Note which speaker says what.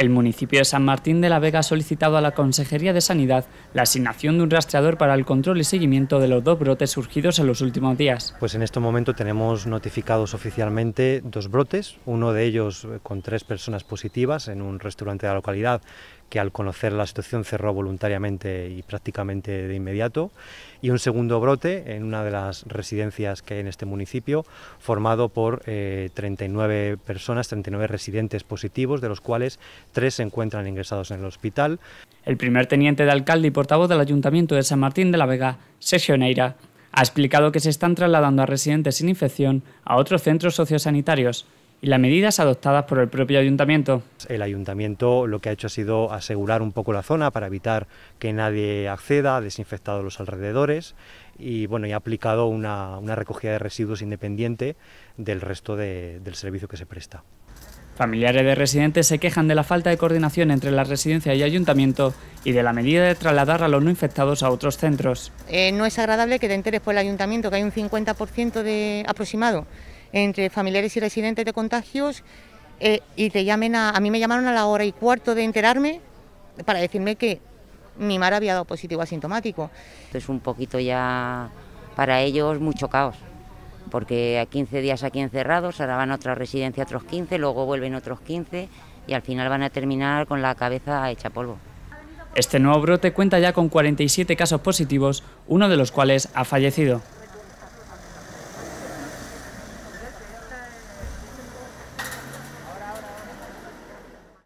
Speaker 1: El municipio de San Martín de la Vega ha solicitado a la Consejería de Sanidad la asignación de un rastreador para el control y seguimiento de los dos brotes surgidos en los últimos días.
Speaker 2: Pues en este momento tenemos notificados oficialmente dos brotes, uno de ellos con tres personas positivas en un restaurante de la localidad que al conocer la situación cerró voluntariamente y prácticamente de inmediato, y un segundo brote en una de las residencias que hay en este municipio, formado por 39 eh, personas, 39 residentes positivos, de los cuales tres se encuentran ingresados en el
Speaker 1: hospital. El primer teniente de alcalde y portavoz del Ayuntamiento de San Martín de la Vega, Neira, ha explicado que se están trasladando a residentes sin infección a otros centros sociosanitarios y las medidas adoptadas por el propio ayuntamiento. El ayuntamiento lo que ha hecho ha sido asegurar
Speaker 2: un poco la zona para evitar que nadie acceda, ha desinfectado los alrededores y bueno, y ha aplicado una, recogida de residuos independiente del resto del servicio
Speaker 1: que se presta. Familiares de residentes se quejan de la falta de coordinación entre la residencia y ayuntamiento y de la medida de trasladar a los no infectados a otros centros.
Speaker 3: Eh, no es agradable que te enteres por el ayuntamiento que hay un 50% de aproximado entre familiares y residentes de contagios eh, y te llamen a, a mí me llamaron a la hora y cuarto de enterarme para decirme que mi mar había dado positivo asintomático.
Speaker 4: Es un poquito ya para ellos mucho caos, porque a 15 días aquí encerrados, ahora van a otra residencia otros 15, luego vuelven otros 15 y al final van a terminar con la cabeza hecha polvo.
Speaker 1: Este nuevo brote cuenta ya con 47 casos positivos, uno de los cuales ha fallecido.